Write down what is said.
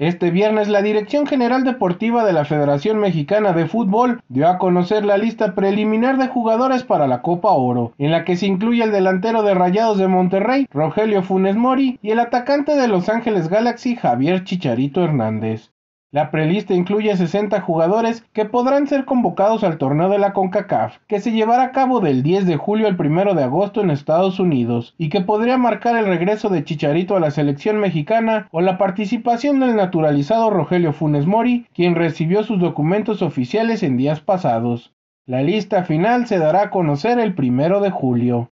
Este viernes la Dirección General Deportiva de la Federación Mexicana de Fútbol dio a conocer la lista preliminar de jugadores para la Copa Oro, en la que se incluye el delantero de Rayados de Monterrey, Rogelio Funes Mori, y el atacante de Los Ángeles Galaxy, Javier Chicharito Hernández. La prelista incluye 60 jugadores que podrán ser convocados al torneo de la CONCACAF, que se llevará a cabo del 10 de julio al 1 de agosto en Estados Unidos y que podría marcar el regreso de Chicharito a la selección mexicana o la participación del naturalizado Rogelio Funes Mori, quien recibió sus documentos oficiales en días pasados. La lista final se dará a conocer el 1 de julio.